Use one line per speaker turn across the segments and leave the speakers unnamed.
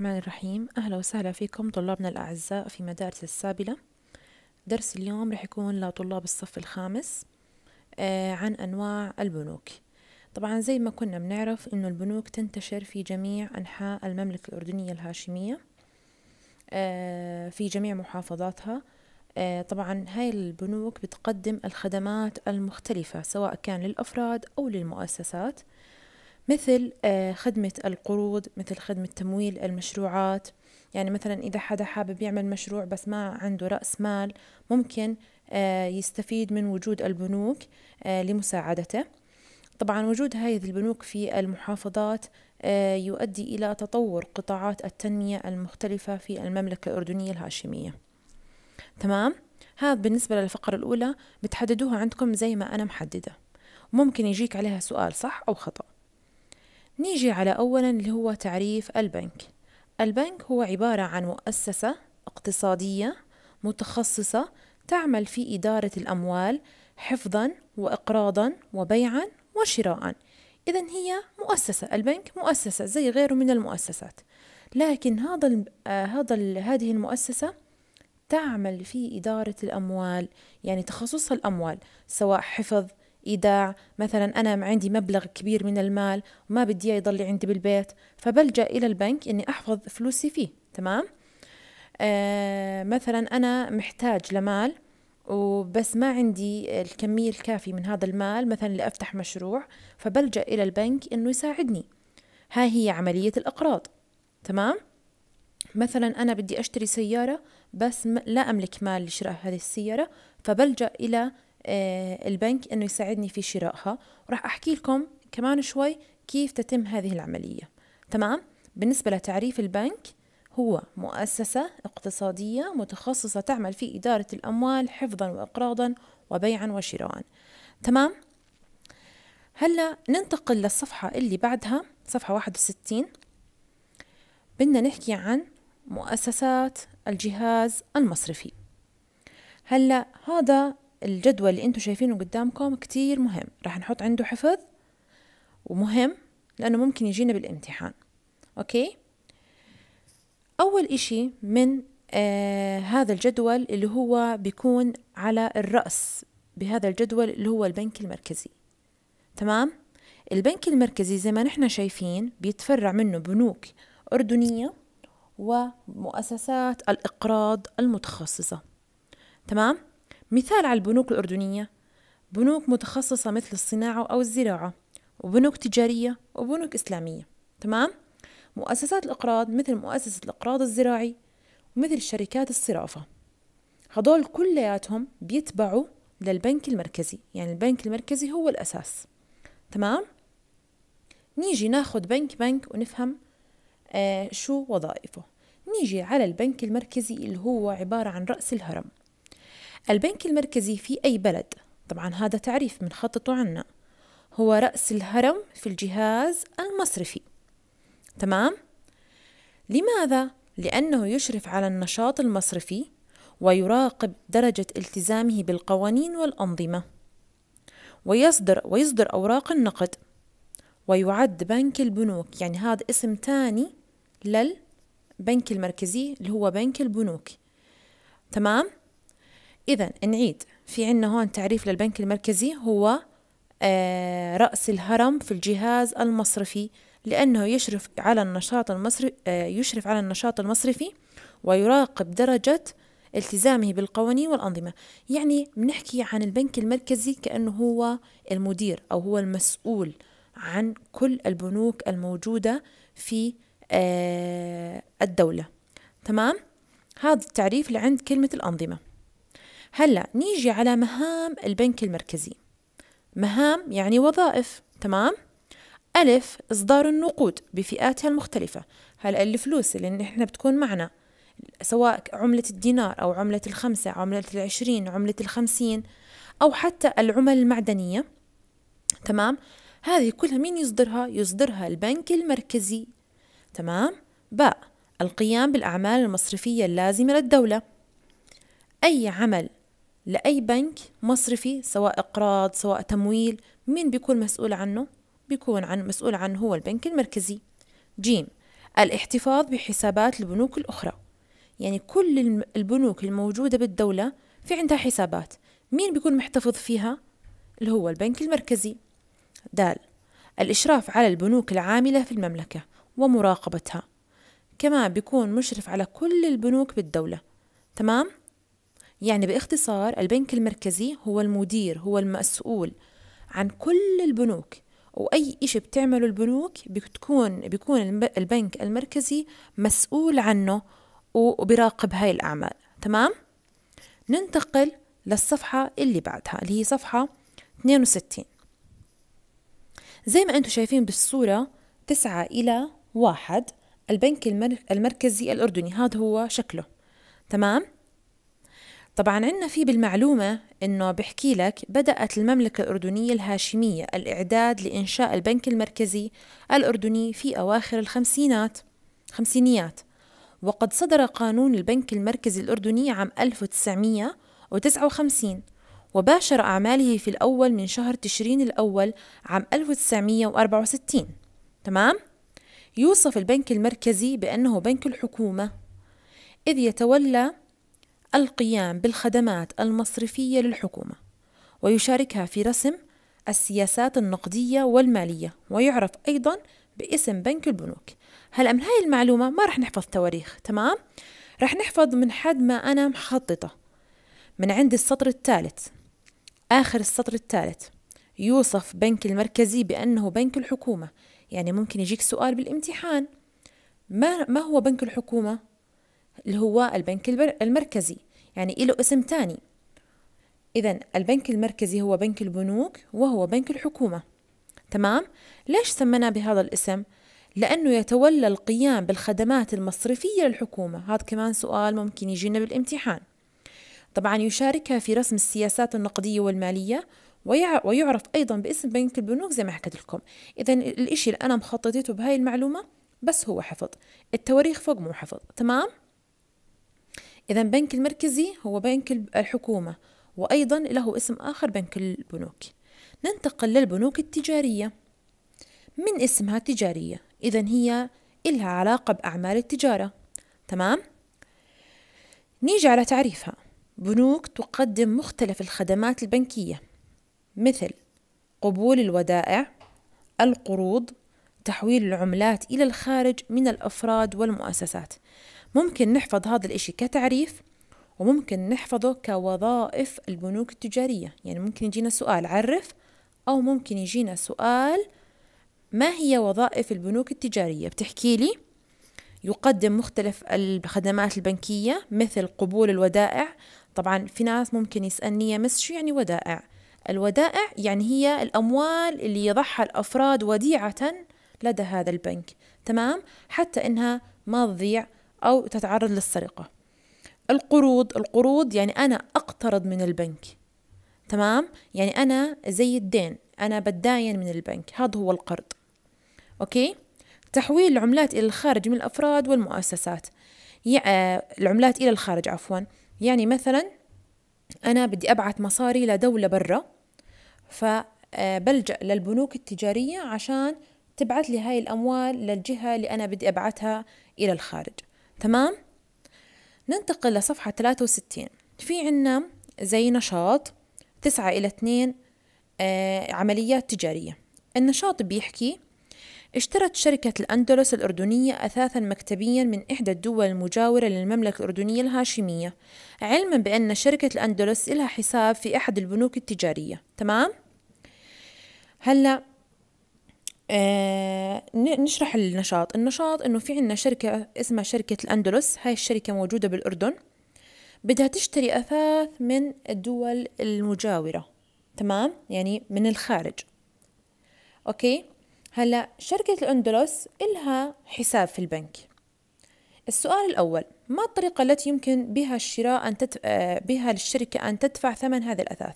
الرحمن الرحيم أهلا وسهلا فيكم طلابنا الأعزاء في مدارس السابلة درس اليوم رح يكون لطلاب الصف الخامس آه، عن أنواع البنوك طبعا زي ما كنا بنعرف أنه البنوك تنتشر في جميع أنحاء المملكة الأردنية الهاشمية آه، في جميع محافظاتها آه، طبعا هاي البنوك بتقدم الخدمات المختلفة سواء كان للأفراد أو للمؤسسات مثل آه، خدمة القروض مثل خدمة تمويل المشروعات يعني مثلا إذا حدا حابب يعمل مشروع بس ما عنده رأس مال ممكن آه، يستفيد من وجود البنوك آه، لمساعدته طبعا وجود هذه البنوك في المحافظات يؤدي إلى تطور قطاعات التنمية المختلفة في المملكة الأردنية الهاشمية تمام؟ هذا بالنسبة للفقرة الأولى بتحددوها عندكم زي ما أنا محددة ممكن يجيك عليها سؤال صح أو خطأ نيجي على أولا اللي هو تعريف البنك البنك هو عبارة عن مؤسسة اقتصادية متخصصة تعمل في إدارة الأموال حفظا وإقراضا وبيعا وشراء إذا هي مؤسسة البنك مؤسسة زي غيره من المؤسسات لكن هذا ال آه، هذا ال هذه المؤسسة تعمل في إدارة الأموال يعني تخصصها الأموال سواء حفظ ايداع مثلا انا عندي مبلغ كبير من المال وما بدي يضل عندي بالبيت فبلجا الى البنك اني احفظ فلوسي فيه تمام آه مثلا انا محتاج لمال وبس ما عندي الكمية الكافية من هذا المال مثلا لأفتح مشروع فبلجأ إلى البنك إنه يساعدني هاي هي عملية الإقراض تمام مثلا أنا بدي أشتري سيارة بس لا أملك مال لشراء هذه السيارة فبلجأ إلى آه، البنك انه يساعدني في شرائها وراح احكي لكم كمان شوي كيف تتم هذه العمليه تمام بالنسبه لتعريف البنك هو مؤسسة اقتصادية متخصصة تعمل في إدارة الأموال حفظا وإقراضا وبيعا وشراء تمام؟ هلا ننتقل للصفحة اللي بعدها صفحة 61 بدنا نحكي عن مؤسسات الجهاز المصرفي هلا هذا الجدول اللي انتم شايفينه قدامكم كتير مهم راح نحط عنده حفظ ومهم لأنه ممكن يجينا بالامتحان أوكي أول إشي من آه هذا الجدول اللي هو بيكون على الرأس بهذا الجدول اللي هو البنك المركزي تمام البنك المركزي زي ما نحن شايفين بيتفرع منه بنوك أردنية ومؤسسات الإقراض المتخصصة تمام مثال على البنوك الأردنية بنوك متخصصة مثل الصناعة أو الزراعة وبنوك تجارية وبنوك إسلامية تمام؟ مؤسسات الإقراض مثل مؤسسة الإقراض الزراعي ومثل شركات الصرافة هدول كلياتهم بيتبعوا للبنك المركزي يعني البنك المركزي هو الأساس تمام؟ نيجي ناخد بنك بنك ونفهم آه شو وظائفه نيجي على البنك المركزي اللي هو عبارة عن رأس الهرم البنك المركزي في أي بلد طبعا هذا تعريف خططه عنا هو رأس الهرم في الجهاز المصرفي تمام؟ لماذا؟ لأنه يشرف على النشاط المصرفي ويراقب درجة التزامه بالقوانين والأنظمة ويصدر ويصدر أوراق النقد ويعد بنك البنوك يعني هذا اسم تاني للبنك المركزي اللي هو بنك البنوك تمام إذا نعيد في عنا هون تعريف للبنك المركزي هو آه، رأس الهرم في الجهاز المصرفي لأنه يشرف على النشاط المصرفي آه، يشرف على النشاط المصرفي ويراقب درجة التزامه بالقوانين والأنظمة يعني بنحكي عن البنك المركزي كأنه هو المدير أو هو المسؤول عن كل البنوك الموجودة في آه، الدولة تمام هذا التعريف لعند كلمة الأنظمة هلا نيجي على مهام البنك المركزي مهام يعني وظائف تمام ألف إصدار النقود بفئاتها المختلفة هلا الفلوس اللي نحن بتكون معنا سواء عملة الدينار أو عملة الخمسة عملة العشرين عملة الخمسين أو حتى العمل المعدنية تمام هذه كلها مين يصدرها يصدرها البنك المركزي تمام باء القيام بالأعمال المصرفية اللازمة للدولة أي عمل لأي بنك مصرفي سواء إقراض سواء تمويل مين بيكون مسؤول عنه؟ بيكون عن مسؤول عنه هو البنك المركزي جيم الاحتفاظ بحسابات البنوك الأخرى يعني كل البنوك الموجودة بالدولة في عندها حسابات مين بيكون محتفظ فيها؟ اللي هو البنك المركزي دال الإشراف على البنوك العاملة في المملكة ومراقبتها كمان بيكون مشرف على كل البنوك بالدولة تمام؟ يعني باختصار البنك المركزي هو المدير هو المسؤول عن كل البنوك وأي إشي بتعمله البنوك بتكون بيكون البنك المركزي مسؤول عنه وبراقب هاي الأعمال تمام؟ ننتقل للصفحة اللي بعدها اللي هي صفحة 62 زي ما أنتم شايفين بالصورة تسعة إلى واحد البنك المركزي الأردني هذا هو شكله تمام؟ طبعا عندنا في بالمعلومة أنه بحكي لك بدأت المملكة الأردنية الهاشمية الإعداد لإنشاء البنك المركزي الأردني في أواخر الخمسينات خمسينيات وقد صدر قانون البنك المركزي الأردني عام 1959 وباشر أعماله في الأول من شهر تشرين الأول عام 1964 تمام؟ يوصف البنك المركزي بأنه بنك الحكومة إذ يتولى القيام بالخدمات المصرفية للحكومة ويشاركها في رسم السياسات النقدية والمالية ويعرف أيضا باسم بنك البنوك هلا من هاي المعلومة ما رح نحفظ تواريخ تمام؟ رح نحفظ من حد ما أنا مخططة من عند السطر الثالث آخر السطر الثالث يوصف بنك المركزي بأنه بنك الحكومة يعني ممكن يجيك سؤال بالامتحان ما, ما هو بنك الحكومة؟ اللي هو البنك المركزي يعني له اسم تاني إذا البنك المركزي هو بنك البنوك وهو بنك الحكومة تمام؟ ليش سميناه بهذا الاسم؟ لأنه يتولى القيام بالخدمات المصرفية للحكومة هذا كمان سؤال ممكن يجينا بالامتحان طبعا يشاركها في رسم السياسات النقدية والمالية ويعرف أيضا باسم بنك البنوك زي ما حكيت لكم إذا الإشي اللي أنا مخططته بهاي المعلومة بس هو حفظ التواريخ فوق مو حفظ تمام؟ إذا بنك المركزي هو بنك الحكومة وأيضا له اسم آخر بنك البنوك ننتقل للبنوك التجارية من اسمها تجارية إذا هي إلها علاقة بأعمال التجارة تمام؟ نيجي على تعريفها بنوك تقدم مختلف الخدمات البنكية مثل قبول الودائع القروض تحويل العملات إلى الخارج من الأفراد والمؤسسات ممكن نحفظ هذا الإشي كتعريف وممكن نحفظه كوظائف البنوك التجارية يعني ممكن يجينا سؤال عرف أو ممكن يجينا سؤال ما هي وظائف البنوك التجارية بتحكي لي يقدم مختلف الخدمات البنكية مثل قبول الودائع طبعا في ناس ممكن يسألني يا مس شو يعني ودائع الودائع يعني هي الأموال اللي يضعها الأفراد وديعة لدى هذا البنك تمام حتى إنها ما تضيع أو تتعرض للسرقة القروض القروض يعني أنا أقترض من البنك تمام يعني أنا زي الدين أنا بداين من البنك هذا هو القرض أوكي تحويل العملات إلى الخارج من الأفراد والمؤسسات يعني العملات إلى الخارج عفوا يعني مثلا أنا بدي أبعث مصاري لدولة برا فبلجأ آه، للبنوك التجارية عشان تبعث لي هاي الأموال للجهة اللي أنا بدي أبعثها إلى الخارج تمام ننتقل لصفحة 63 في عنا زي نشاط تسعة إلى اثنين آه عمليات تجارية النشاط بيحكي اشترت شركة الأندلس الأردنية أثاثا مكتبيا من إحدى الدول المجاورة للمملكة الأردنية الهاشمية علما بأن شركة الأندلس لها حساب في أحد البنوك التجارية تمام؟ هلأ آه نشرح النشاط النشاط انه في عندنا شركة اسمها شركة الاندلس هاي الشركة موجودة بالاردن بدها تشتري اثاث من الدول المجاورة تمام يعني من الخارج اوكي هلا شركة الاندلس إلها حساب في البنك السؤال الأول ما الطريقة التي يمكن بها الشراء أن تدف... آه، بها للشركة أن تدفع ثمن هذا الأثاث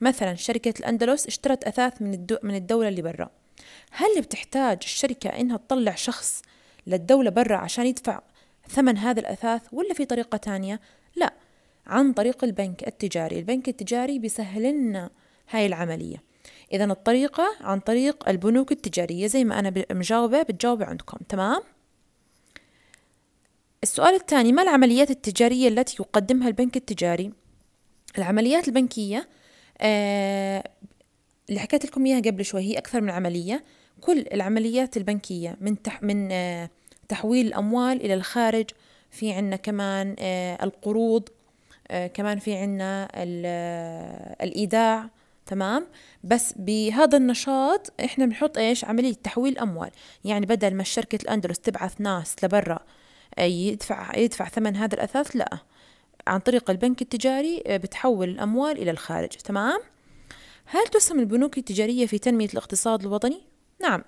مثلا شركة الأندلس اشترت أثاث من, الدو... من الدولة اللي برا هل بتحتاج الشركة إنها تطلع شخص للدولة برا عشان يدفع ثمن هذا الأثاث ولا في طريقة تانية؟ لا عن طريق البنك التجاري البنك التجاري بيسهل لنا هاي العملية إذا الطريقة عن طريق البنوك التجارية زي ما أنا مجاوبة بتجاوب عندكم تمام؟ السؤال الثاني ما العمليات التجارية التي يقدمها البنك التجاري؟ العمليات البنكية آه، اللي حكيت لكم اياها قبل شوي هي اكثر من عمليه كل العمليات البنكيه من تح من آه، تحويل الاموال الى الخارج في عندنا كمان آه، القروض آه، كمان في عندنا الايداع تمام بس بهذا النشاط احنا بنحط ايش عمليه تحويل اموال يعني بدل ما شركه الاندلس تبعث ناس لبرا يدفع يدفع ثمن هذا الاثاث لا عن طريق البنك التجاري بتحول الاموال الى الخارج تمام هل تسهم البنوك التجارية في تنمية الاقتصاد الوطني؟ نعم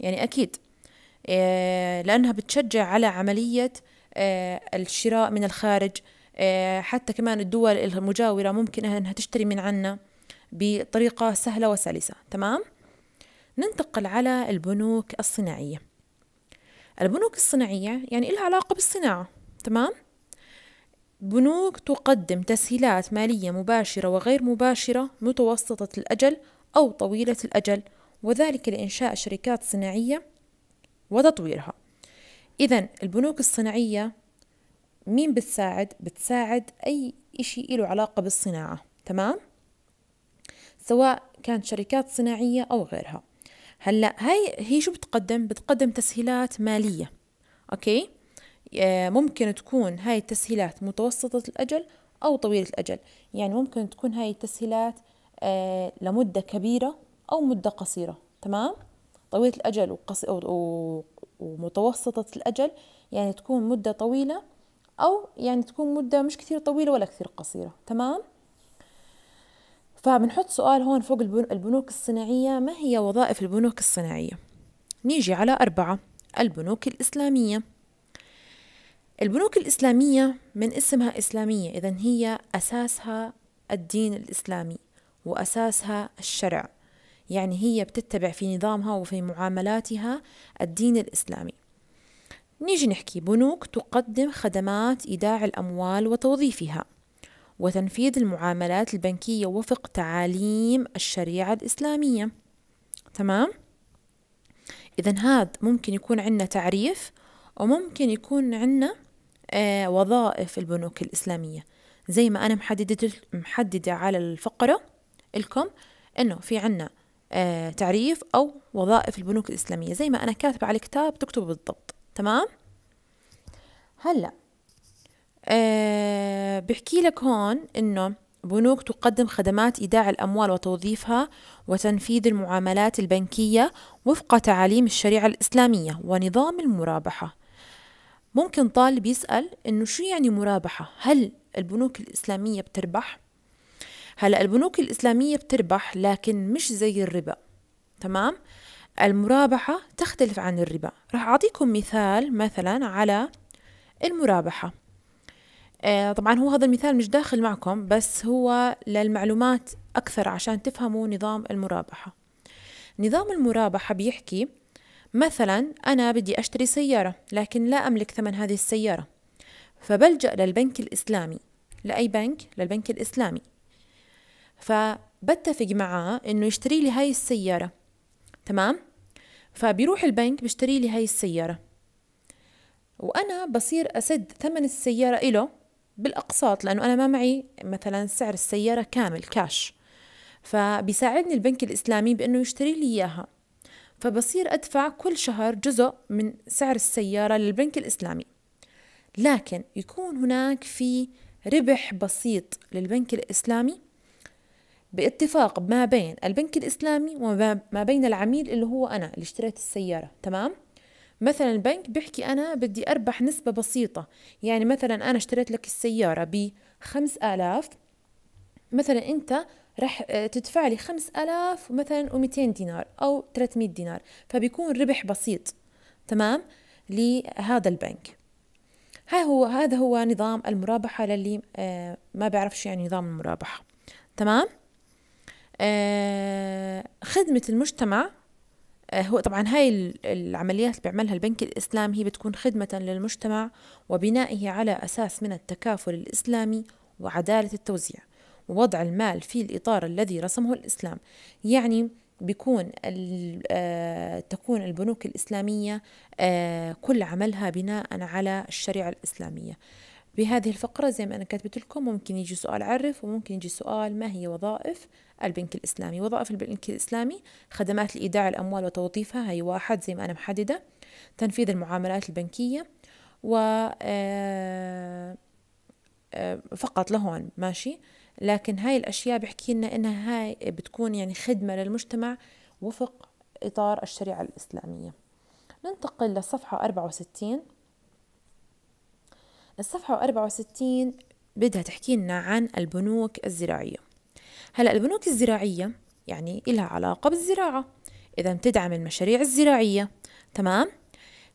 يعني أكيد آه، لأنها بتشجع على عملية آه، الشراء من الخارج آه، حتى كمان الدول المجاورة ممكن أنها تشتري من عنا بطريقة سهلة وسلسة تمام؟ ننتقل على البنوك الصناعية البنوك الصناعية يعني إلها علاقة بالصناعة تمام؟ بنوك تقدم تسهيلات مالية مباشرة وغير مباشرة متوسطة الأجل أو طويلة الأجل وذلك لإنشاء شركات صناعية وتطويرها إذا البنوك الصناعية مين بتساعد؟ بتساعد أي إشي له علاقة بالصناعة تمام؟ سواء كانت شركات صناعية أو غيرها هلا هي هي شو بتقدم؟ بتقدم تسهيلات مالية أوكي؟ آه، ممكن تكون هاي التسهيلات متوسطة الأجل أو طويلة الأجل يعني ممكن تكون هاي التسهيلات آه، لمدة كبيرة أو مدة قصيرة تمام طويلة الأجل وقص... و... ومتوسطة الأجل يعني تكون مدة طويلة أو يعني تكون مدة مش كثير طويلة ولا كثير قصيرة تمام فبنحط سؤال هون فوق البنوك الصناعية ما هي وظائف البنوك الصناعية؟ نيجي على أربعة البنوك الإسلامية البنوك الإسلامية من اسمها إسلامية إذا هي أساسها الدين الإسلامي وأساسها الشرع يعني هي بتتبع في نظامها وفي معاملاتها الدين الإسلامي نيجي نحكي بنوك تقدم خدمات إيداع الأموال وتوظيفها وتنفيذ المعاملات البنكية وفق تعاليم الشريعة الإسلامية تمام؟ إذا هذا ممكن يكون عندنا تعريف وممكن يكون عندنا آه، وظائف البنوك الإسلامية زي ما أنا محددة محددة على الفقرة لكم إنه في عنا آه، تعريف أو وظائف البنوك الإسلامية زي ما أنا كاتبة على الكتاب تكتبه بالضبط تمام هلا أه بحكي لك هون إنه بنوك تقدم خدمات إيداع الأموال وتوظيفها وتنفيذ المعاملات البنكية وفق تعاليم الشريعة الإسلامية ونظام المرابحة ممكن طالب يسأل إنه شو يعني مرابحة؟ هل البنوك الإسلامية بتربح؟ هلا البنوك الإسلامية بتربح لكن مش زي الربا تمام؟ المرابحة تختلف عن الربا راح أعطيكم مثال مثلا على المرابحة آه، طبعا هو هذا المثال مش داخل معكم بس هو للمعلومات أكثر عشان تفهموا نظام المرابحة نظام المرابحة بيحكي مثلا أنا بدي أشتري سيارة لكن لا أملك ثمن هذه السيارة فبلجأ للبنك الإسلامي لأي بنك؟ للبنك الإسلامي فبتفق معاه إنه يشتري لي هاي السيارة تمام؟ فبيروح البنك بيشتري لي هاي السيارة وأنا بصير أسد ثمن السيارة إله بالأقساط لأنه أنا ما معي مثلا سعر السيارة كامل كاش فبيساعدني البنك الإسلامي بأنه يشتري لي إياها فبصير أدفع كل شهر جزء من سعر السيارة للبنك الإسلامي لكن يكون هناك في ربح بسيط للبنك الإسلامي باتفاق ما بين البنك الإسلامي وما بين العميل اللي هو أنا اللي اشتريت السيارة تمام؟ مثلا البنك بيحكي أنا بدي أربح نسبة بسيطة يعني مثلا أنا اشتريت لك السيارة بخمس آلاف مثلا أنت رح آه، تدفع لي 5000 مثلا و200 دينار او 300 دينار فبيكون ربح بسيط تمام لهذا البنك هاي هو هذا هو نظام المرابحه للي آه، ما بيعرفش يعني نظام المرابحه تمام آه، خدمه المجتمع هو طبعا هاي العمليات اللي بيعملها البنك الإسلامي هي بتكون خدمة للمجتمع وبنائه على أساس من التكافل الإسلامي وعدالة التوزيع ووضع المال في الإطار الذي رسمه الإسلام يعني بيكون آه، تكون البنوك الإسلامية آه، كل عملها بناء على الشريعة الإسلامية بهذه الفقرة زي ما أنا كتبت لكم ممكن يجي سؤال عرف وممكن يجي سؤال ما هي وظائف البنك الإسلامي وظائف البنك الإسلامي خدمات لإيداع الأموال وتوظيفها هي واحد زي ما أنا محددة تنفيذ المعاملات البنكية و آه، فقط لهون ماشي لكن هاي الأشياء بحكي لنا إنها هاي بتكون يعني خدمة للمجتمع وفق إطار الشريعة الإسلامية ننتقل للصفحة 64 الصفحة 64 بدها تحكي لنا عن البنوك الزراعية هلا البنوك الزراعية يعني إلها علاقة بالزراعة إذا بتدعم المشاريع الزراعية تمام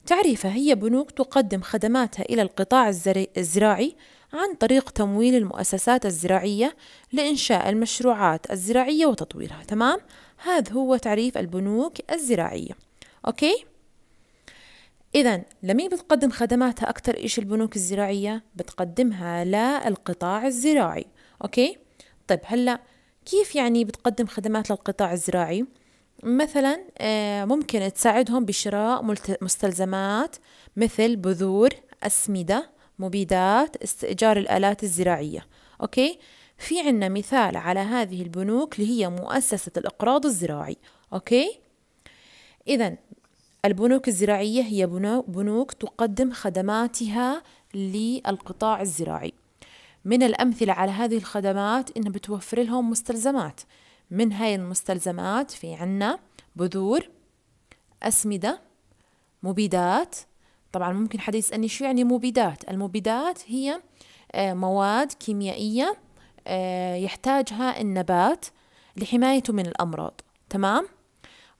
تعريفها هي بنوك تقدم خدماتها إلى القطاع الزراعي عن طريق تمويل المؤسسات الزراعية لإنشاء المشروعات الزراعية وتطويرها تمام؟ هذا هو تعريف البنوك الزراعية أوكي؟ إذا لمين بتقدم خدماتها أكثر إيش البنوك الزراعية؟ بتقدمها للقطاع الزراعي أوكي؟ طيب هلأ كيف يعني بتقدم خدمات للقطاع الزراعي؟ مثلا آه، ممكن تساعدهم بشراء مستلزمات مثل بذور أسمدة مبيدات استئجار الآلات الزراعية أوكي في عنا مثال على هذه البنوك اللي هي مؤسسة الإقراض الزراعي أوكي إذا البنوك الزراعية هي بنوك تقدم خدماتها للقطاع الزراعي من الأمثلة على هذه الخدمات إنها بتوفر لهم مستلزمات من هاي المستلزمات في عنا بذور أسمدة مبيدات طبعا ممكن حدا يسألني شو يعني مبيدات المبيدات هي آه، مواد كيميائية آه، يحتاجها النبات لحمايته من الأمراض تمام؟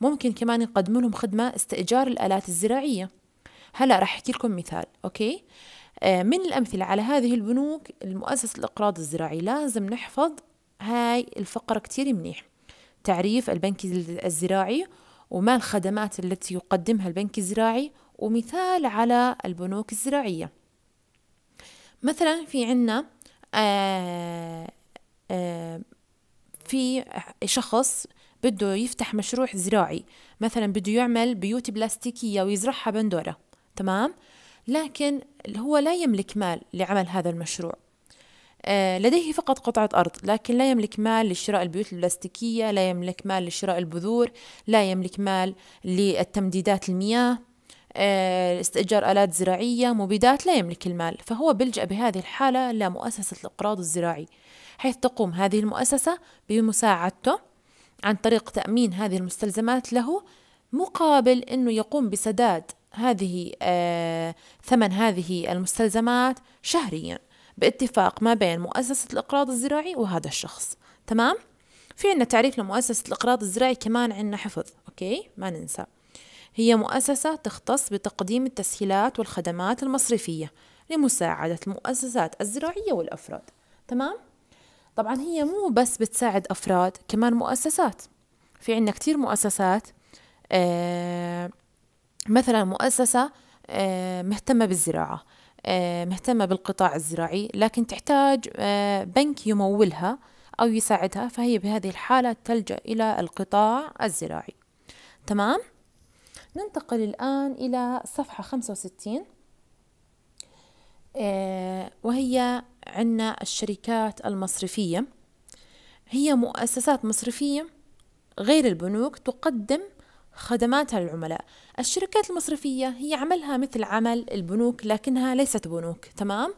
ممكن كمان يقدموا لهم خدمة استئجار الآلات الزراعية هلا رح أحكي لكم مثال أوكي؟ آه، من الأمثلة على هذه البنوك المؤسسة الإقراض الزراعي لازم نحفظ هاي الفقرة كتير منيح تعريف البنك الزراعي وما الخدمات التي يقدمها البنك الزراعي ومثال على البنوك الزراعية مثلا في عنا آه، آه، في شخص بده يفتح مشروع زراعي مثلا بده يعمل بيوت بلاستيكية ويزرعها بندورة تمام لكن هو لا يملك مال لعمل هذا المشروع آه، لديه فقط قطعة أرض لكن لا يملك مال لشراء البيوت البلاستيكية لا يملك مال لشراء البذور لا يملك مال للتمديدات المياه آه، استئجار آلات زراعية مبيدات لا يملك المال فهو بلجأ بهذه الحالة لمؤسسة الإقراض الزراعي حيث تقوم هذه المؤسسة بمساعدته عن طريق تأمين هذه المستلزمات له مقابل أنه يقوم بسداد هذه آه، ثمن هذه المستلزمات شهريا باتفاق ما بين مؤسسة الإقراض الزراعي وهذا الشخص تمام؟ في عنا تعريف لمؤسسة الإقراض الزراعي كمان عنا حفظ أوكي ما ننسى هي مؤسسة تختص بتقديم التسهيلات والخدمات المصرفية لمساعدة المؤسسات الزراعية والأفراد تمام؟ طبعا هي مو بس بتساعد أفراد كمان مؤسسات في عندنا كتير مؤسسات آه، مثلا مؤسسة آه، مهتمة بالزراعة آه، مهتمة بالقطاع الزراعي لكن تحتاج بنك يمولها أو يساعدها فهي بهذه الحالة تلجأ إلى القطاع الزراعي تمام؟ ننتقل الآن إلى صفحة 65 آه، وهي عنا الشركات المصرفية هي مؤسسات مصرفية غير البنوك تقدم خدماتها للعملاء الشركات المصرفية هي عملها مثل عمل البنوك لكنها ليست بنوك تمام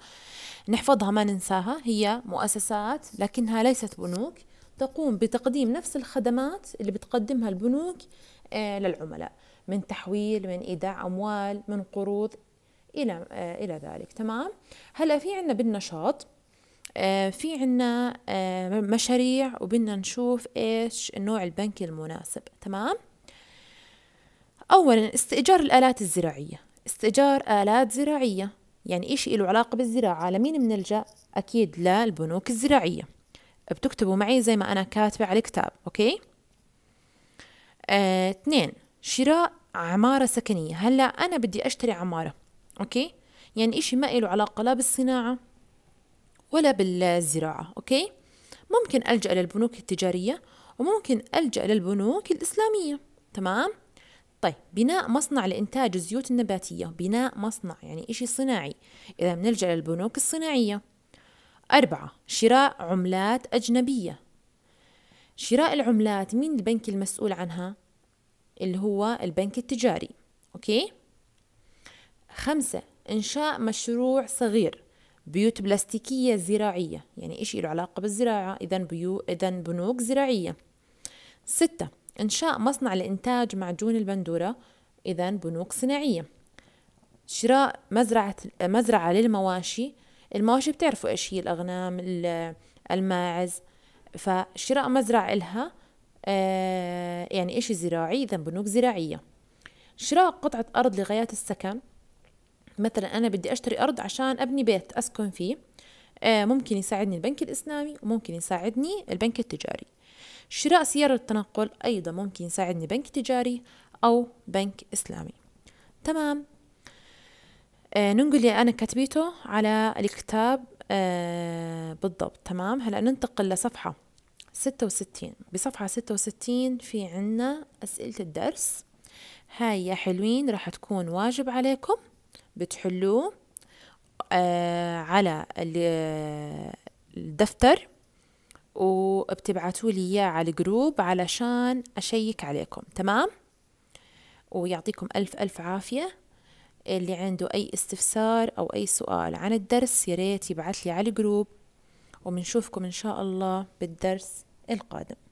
نحفظها ما ننساها هي مؤسسات لكنها ليست بنوك تقوم بتقديم نفس الخدمات اللي بتقدمها البنوك آه، للعملاء من تحويل من ايداع اموال من قروض الى آه، الى ذلك تمام هلا في عندنا بالنشاط آه، في عنا آه، مشاريع وبدنا نشوف ايش النوع البنكي المناسب تمام اولا استئجار الالات الزراعيه استئجار الات زراعيه يعني إيش له علاقة بالزراعة على مين بنلجأ أكيد للبنوك الزراعية بتكتبوا معي زي ما أنا كاتبة على الكتاب أوكي اثنين آه، شراء عمارة سكنية هلا أنا بدي أشتري عمارة أوكي يعني إشي ما إله علاقة لا بالصناعة ولا بالزراعة أوكي ممكن ألجأ للبنوك التجارية وممكن ألجأ للبنوك الإسلامية تمام طيب بناء مصنع لإنتاج الزيوت النباتية بناء مصنع يعني إشي صناعي إذا بنلجأ للبنوك الصناعية أربعة شراء عملات أجنبية شراء العملات مين البنك المسؤول عنها اللي هو البنك التجاري أوكي خمسة إنشاء مشروع صغير بيوت بلاستيكية زراعية يعني إشي له علاقة بالزراعة إذا بيو إذا بنوك زراعية ستة إنشاء مصنع لإنتاج معجون البندورة إذا بنوك صناعية شراء مزرعة مزرعة للمواشي المواشي بتعرفوا إيش هي الأغنام الماعز فشراء مزرعة إلها آه، يعني إشي زراعي إذا بنوك زراعية شراء قطعة أرض لغايات السكن مثلا أنا بدي أشتري أرض عشان أبني بيت أسكن فيه آه، ممكن يساعدني البنك الإسلامي وممكن يساعدني البنك التجاري شراء سيارة للتنقل أيضا ممكن يساعدني بنك تجاري أو بنك إسلامي تمام آه ننقل اللي أنا كتبيته على الكتاب آه بالضبط تمام هلا ننتقل لصفحة 66 بصفحة 66 في عنا أسئلة الدرس هاي يا حلوين راح تكون واجب عليكم بتحلوه آه على الدفتر وبتبعتوا لي اياه على الجروب علشان اشيك عليكم تمام ويعطيكم الف الف عافيه اللي عنده اي استفسار او اي سؤال عن الدرس يا ريت يبعث لي على الجروب وبنشوفكم ان شاء الله بالدرس القادم